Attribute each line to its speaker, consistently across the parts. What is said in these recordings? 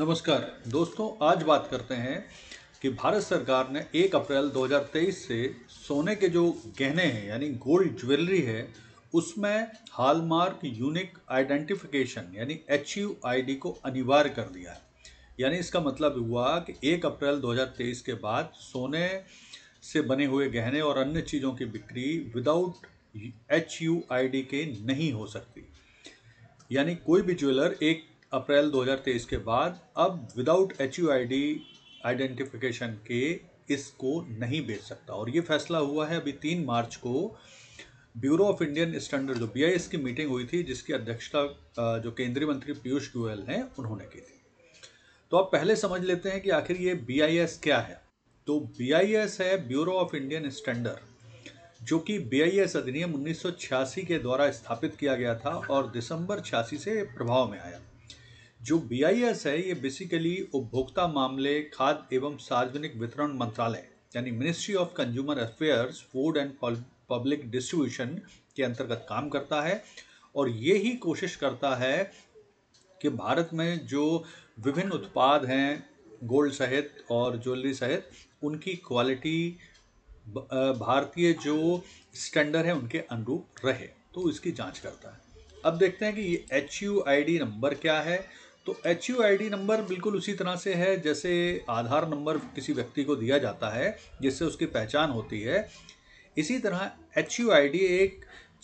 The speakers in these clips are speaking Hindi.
Speaker 1: नमस्कार दोस्तों आज बात करते हैं कि भारत सरकार ने 1 अप्रैल 2023 से सोने के जो गहने हैं यानी गोल्ड ज्वेलरी है उसमें हॉलमार्क यूनिक आइडेंटिफिकेशन यानी एच यू आई डी को अनिवार्य कर दिया है यानी इसका मतलब हुआ कि 1 अप्रैल 2023 के बाद सोने से बने हुए गहने और अन्य चीज़ों की बिक्री without H U I D के नहीं हो सकती यानी कोई भी ज्वेलर एक अप्रैल 2023 के बाद अब without H U I D identification के इसको नहीं बेच सकता और ये फैसला हुआ है अभी तीन मार्च को ब्यूरो ऑफ इंडियन स्टैंडर्ड जो बी की मीटिंग हुई थी जिसकी अध्यक्षता जो केंद्रीय मंत्री पीयूष गोयल हैं उन्होंने की थी तो आप पहले समझ लेते हैं कि आखिर ये बी क्या है तो बी है ब्यूरो ऑफ इंडियन स्टैंडर्ड जो कि बी अधिनियम 1986 के द्वारा स्थापित किया गया था और दिसंबर छियासी से प्रभाव में आया जो बी है ये बेसिकली उपभोक्ता मामले खाद्य एवं सार्वजनिक वितरण मंत्रालय यानी ministry of consumer affairs food and public distribution के अंतर्गत काम करता है और ये ही कोशिश करता है कि भारत में जो विभिन्न उत्पाद हैं गोल्ड सहित और ज्वेलरी सहित उनकी क्वालिटी भारतीय जो स्टैंडर्ड है उनके अनुरूप रहे तो इसकी जांच करता है अब देखते हैं कि ये H U I D number क्या है तो H U I D number बिल्कुल उसी तरह से है जैसे आधार नंबर किसी व्यक्ति को दिया जाता है जिससे उसकी पहचान होती है इसी तरह एच यू आई डी एक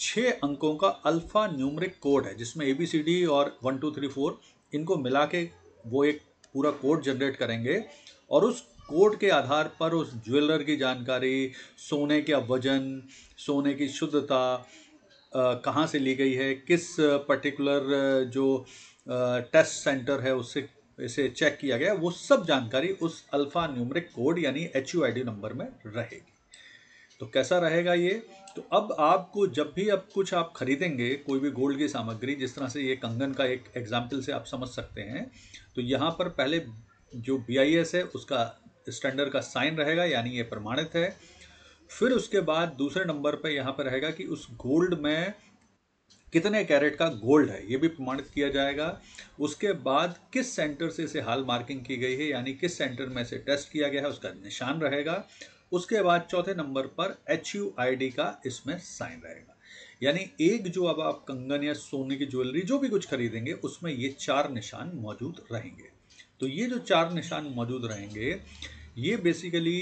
Speaker 1: छः अंकों का अल्फ़ा न्यूमरिक कोड है जिसमें ए बी सी डी और वन टू थ्री फोर इनको मिला के वो एक पूरा कोड जनरेट करेंगे और उस कोड के आधार पर उस ज्वेलर की जानकारी सोने का वजन सोने की शुद्धता कहाँ से ली गई है किस पर्टिकुलर जो टेस्ट सेंटर है उससे इसे चेक किया गया वो सब जानकारी उस अल्फ़ा न्यूमरिक कोड यानी एच यू नंबर में रहेगी तो कैसा रहेगा ये तो अब आपको जब भी अब कुछ आप खरीदेंगे कोई भी गोल्ड की सामग्री जिस तरह से ये कंगन का एक एग्जाम्पल से आप समझ सकते हैं तो यहाँ पर पहले जो बी है उसका स्टैंडर्ड का साइन रहेगा यानी ये प्रमाणित है फिर उसके बाद दूसरे नंबर पर यहाँ पर रहेगा कि उस गोल्ड में कितने कैरेट का गोल्ड है ये भी प्रमाणित किया जाएगा उसके बाद किस सेंटर से इसे हाल मार्किंग की गई है यानी किस सेंटर में से टेस्ट किया गया है उसका निशान रहेगा उसके बाद चौथे नंबर पर एच यू आई डी का इसमें साइन रहेगा यानी एक जो अब आप कंगन या सोने की ज्वेलरी जो भी कुछ खरीदेंगे उसमें ये चार निशान मौजूद रहेंगे तो ये जो चार निशान मौजूद रहेंगे ये बेसिकली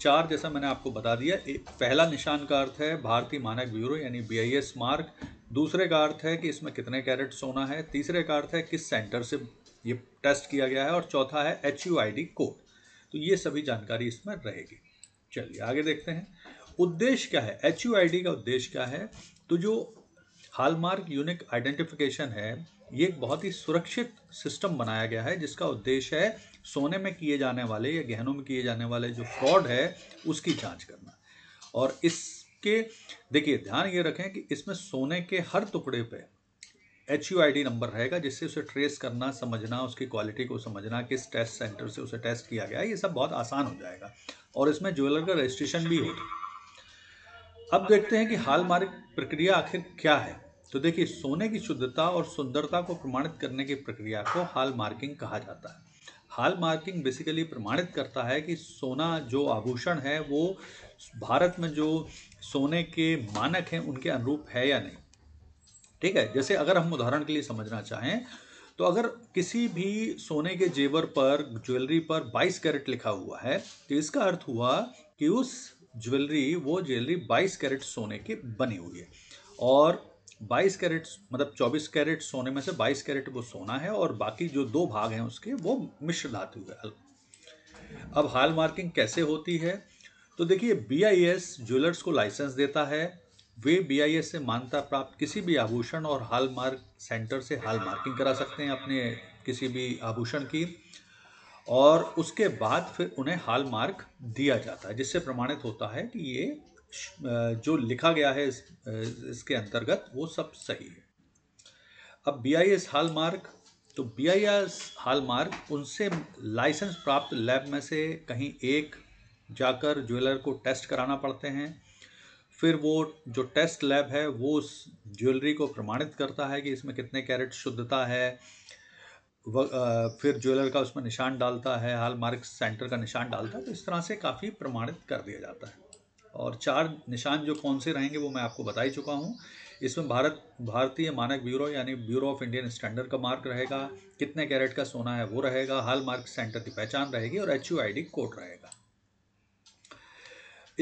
Speaker 1: चार जैसा मैंने आपको बता दिया पहला निशान का अर्थ है भारतीय मानक ब्यूरो यानी बी मार्क दूसरे का अर्थ है कि इसमें कितने कैरेट सोना है तीसरे का अर्थ है किस सेंटर से ये टेस्ट किया गया है और चौथा है H U I D code तो ये सभी जानकारी इसमें रहेगी चलिए आगे देखते हैं उद्देश्य क्या है एच यू आई डी का उद्देश्य क्या है तो जो हालमार्क यूनिक आइडेंटिफिकेशन है ये एक बहुत ही सुरक्षित सिस्टम बनाया गया है जिसका उद्देश्य है सोने में किए जाने वाले या गहनों में किए जाने वाले जो फ्रॉड है उसकी जांच करना और इस के देखिए ध्यान ये रखें कि इसमें सोने के हर टुकड़े पे H U I D number रहेगा जिससे उसे ट्रेस करना समझना उसकी क्वालिटी को समझना किस टेस्ट सेंटर से उसे टेस्ट किया गया ये सब बहुत आसान हो जाएगा और इसमें ज्वेलर का रजिस्ट्रेशन भी होगा अब देखते हैं कि हाल मार्ग प्रक्रिया आखिर क्या है तो देखिए सोने की शुद्धता और सुंदरता को प्रमाणित करने की प्रक्रिया को हाल मार्किंग कहा जाता है हाल मार्किंग बेसिकली प्रमाणित करता है कि सोना जो आभूषण है वो भारत में जो सोने के मानक हैं उनके अनुरूप है या नहीं ठीक है जैसे अगर हम उदाहरण के लिए समझना चाहें तो अगर किसी भी सोने के जेवर पर ज्वेलरी पर 22 कैरेट लिखा हुआ है तो इसका अर्थ हुआ कि उस ज्वेलरी वो ज्वेलरी 22 कैरेट सोने की बनी हुई है और बाईस कैरेट मतलब चौबीस कैरेट सोने में से बाईस कैरेट वो सोना है और बाकी जो दो भाग हैं उसके वो मिश्र धातु है अब हाल मार्किंग कैसे होती है तो देखिए बी आई एस ज्वेलर्स को लाइसेंस देता है वे बी आई एस से मान्यता प्राप्त किसी भी आभूषण और हाल मार्क सेंटर से हाल मार्किंग करा सकते हैं अपने किसी भी आभूषण की और उसके बाद फिर उन्हें हाल मार्क दिया जाता है जिससे प्रमाणित होता है कि ये जो लिखा गया है इस, इसके अंतर्गत वो सब सही है अब बी आई एस हालमार्क तो बी आई एस हालमार्क उनसे लाइसेंस प्राप्त लैब में से कहीं एक जाकर ज्वेलर को टेस्ट कराना पड़ते हैं फिर वो जो टेस्ट लैब है वो उस ज्वेलरी को प्रमाणित करता है कि इसमें कितने कैरेट शुद्धता है व, आ, फिर ज्वेलर का उसमें निशान डालता है हाल मार्क सेंटर का निशान डालता है तो इस तरह से काफ़ी प्रमाणित कर दिया जाता है और चार निशान जो कौन से रहेंगे वो मैं आपको बता ही चुका हूँ इसमें भारत भारतीय मानक ब्यूरो यानी ब्यूरो ऑफ इंडियन स्टैंडर्ड का मार्क रहेगा कितने कैरेट का सोना है वो रहेगा हाल मार्क सेंटर की पहचान रहेगी और H U I D code रहेगा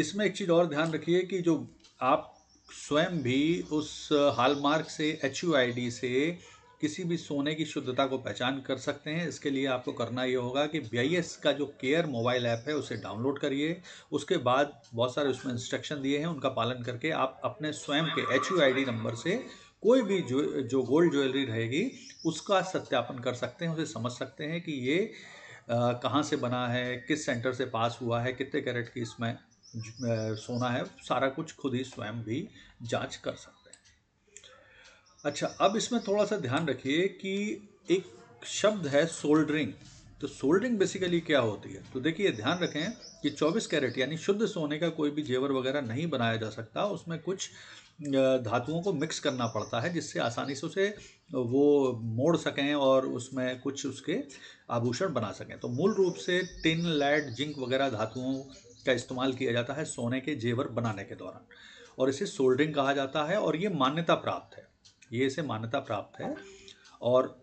Speaker 1: इसमें एक चीज़ और ध्यान रखिए कि जो आप स्वयं भी उस हाल मार्क से एच यू आई डी से किसी भी सोने की शुद्धता को पहचान कर सकते हैं इसके लिए आपको करना ये होगा कि बी का जो केयर मोबाइल ऐप है उसे डाउनलोड करिए उसके बाद बहुत सारे उसमें इंस्ट्रक्शन दिए हैं उनका पालन करके आप अपने स्वयं के एच नंबर से कोई भी जो जो गोल्ड ज्वेलरी रहेगी उसका सत्यापन कर सकते हैं उसे समझ सकते हैं कि ये कहाँ से बना है किस सेंटर से पास हुआ है कितने कैरेट की इसमें सोना है सारा कुछ खुद ही स्वयं भी जांच कर सकते हैं अच्छा अब इसमें थोड़ा सा ध्यान रखिए कि एक शब्द है सोल्डरिंग तो सोल्डरिंग बेसिकली क्या होती है तो देखिए ध्यान रखें कि 24 कैरेट यानी शुद्ध सोने का कोई भी जेवर वगैरह नहीं बनाया जा सकता उसमें कुछ धातुओं को मिक्स करना पड़ता है जिससे आसानी से उसे वो मोड़ सकें और उसमें कुछ उसके आभूषण बना सकें तो मूल रूप से टिन लैड जिंक वगैरह धातुओं का इस्तेमाल किया जाता है सोने के जेवर बनाने के दौरान और इसे सोल्डरिंग कहा जाता है और ये मान्यता प्राप्त है ये इसे मान्यता प्राप्त है और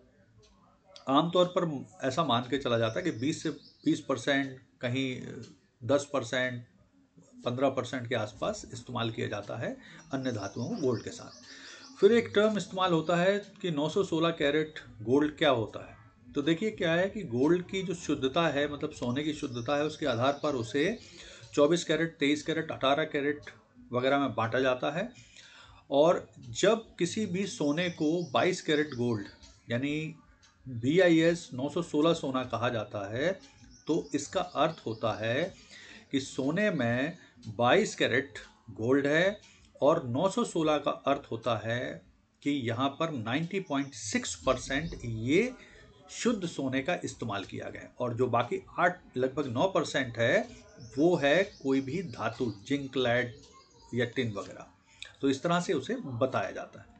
Speaker 1: आमतौर पर ऐसा मान के चला जाता है कि 20 से 20 परसेंट कहीं 10 परसेंट पंद्रह परसेंट के आसपास इस्तेमाल किया जाता है अन्य धातुओं को गोल्ड के साथ फिर एक टर्म इस्तेमाल होता है कि 916 कैरेट गोल्ड क्या होता है तो देखिए क्या है कि गोल्ड की जो शुद्धता है मतलब सोने की शुद्धता है उसके आधार पर उसे 24 कैरेट 23 कैरेट 18 कैरेट वगैरह में बांटा जाता है और जब किसी भी सोने को 22 कैरेट गोल्ड यानी बी आई एस नौ सोना कहा जाता है तो इसका अर्थ होता है कि सोने में 22 कैरेट गोल्ड है और 916 का अर्थ होता है कि यहाँ पर 90.6 परसेंट ये शुद्ध सोने का इस्तेमाल किया गया और जो बाकी आठ लगभग नौ परसेंट है वो है कोई भी धातु जिंक लैड या टिन वगैरह तो इस तरह से उसे हाँ। बताया जाता है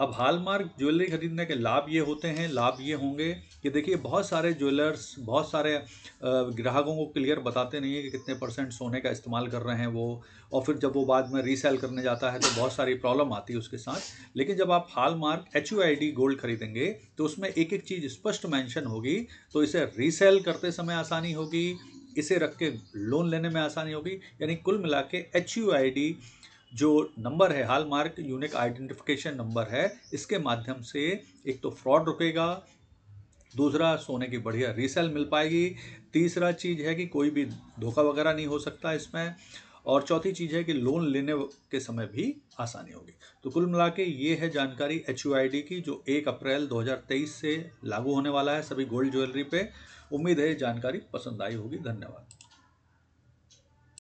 Speaker 1: अब हालमार्क ज्वेलरी खरीदने के लाभ ये होते हैं लाभ ये होंगे कि देखिए बहुत सारे ज्वेलर्स बहुत सारे ग्राहकों को क्लियर बताते नहीं है कि कितने परसेंट सोने का इस्तेमाल कर रहे हैं वो और फिर जब वो बाद में रीसेल करने जाता है तो बहुत सारी प्रॉब्लम आती है उसके साथ लेकिन जब आप मार्क एच गोल्ड खरीदेंगे तो उसमें एक एक चीज़ स्पष्ट मैंशन होगी तो इसे रीसेल करते समय आसानी होगी इसे रख के लोन लेने में आसानी होगी यानी कुल मिला के एच जो नंबर है hallmark unique identification number है इसके माध्यम से एक तो फ्रॉड रुकेगा दूसरा सोने की बढ़िया रीसेल मिल पाएगी तीसरा चीज़ है कि कोई भी धोखा वगैरह नहीं हो सकता इसमें और चौथी चीज़ है कि लोन लेने के समय भी आसानी होगी तो कुल मिला के ये है जानकारी एच की जो एक अप्रैल 2023 से लागू होने वाला है सभी गोल्ड ज्वेलरी पे उम्मीद है जानकारी पसंद आई होगी धन्यवाद